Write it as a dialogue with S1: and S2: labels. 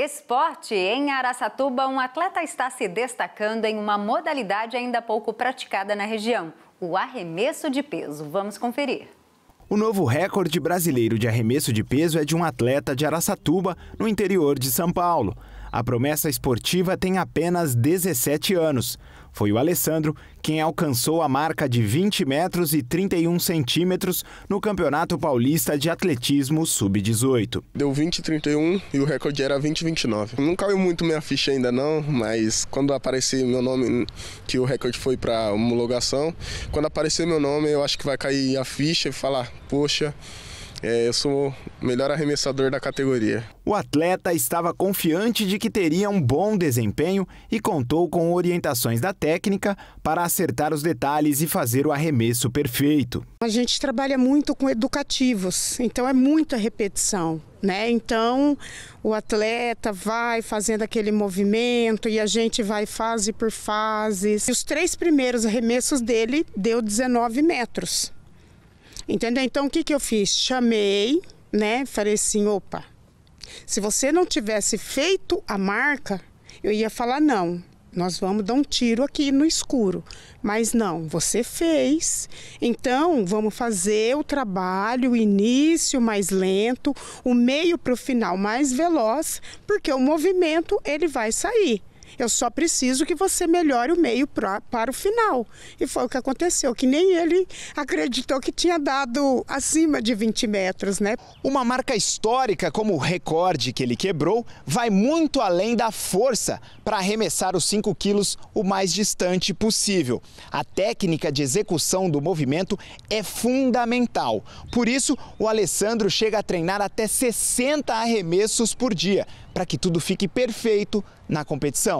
S1: Esporte. Em Araçatuba, um atleta está se destacando em uma modalidade ainda pouco praticada na região: o arremesso de peso. Vamos conferir. O
S2: novo recorde brasileiro de arremesso de peso é de um atleta de Araçatuba, no interior de São Paulo. A promessa esportiva tem apenas 17 anos. Foi o Alessandro quem alcançou a marca de 20 metros e 31 centímetros no Campeonato
S3: Paulista de Atletismo Sub-18. Deu 20 e 31 e o recorde era 20 e 29. Não caiu muito minha ficha ainda não, mas quando aparecer meu nome, que o recorde foi para homologação, quando aparecer meu nome eu acho que vai cair a ficha e falar, poxa... É, eu sou o melhor arremessador da categoria.
S2: O atleta estava confiante de que teria um bom desempenho e contou com orientações da técnica para acertar os detalhes e fazer o arremesso perfeito.
S1: A gente trabalha muito com educativos, então é muita repetição. Né? Então o atleta vai fazendo aquele movimento e a gente vai fase por fases. E os três primeiros arremessos dele deu 19 metros. Entendeu? Então o que, que eu fiz? Chamei, né? Falei assim, opa, se você não tivesse feito a marca, eu ia falar não. Nós vamos dar um tiro aqui no escuro. Mas não, você fez. Então, vamos fazer o trabalho, o início mais lento, o meio para o final mais veloz, porque o movimento ele vai sair. Eu só preciso que você melhore o meio pra, para o final. E foi o que aconteceu, que nem ele acreditou que tinha dado acima de 20 metros, né? Uma marca histórica como o recorde que ele quebrou vai
S2: muito além da força para arremessar os 5 quilos o mais distante possível. A técnica de execução do movimento é fundamental. Por isso, o Alessandro chega a treinar até 60 arremessos por dia, para que tudo fique perfeito na competição.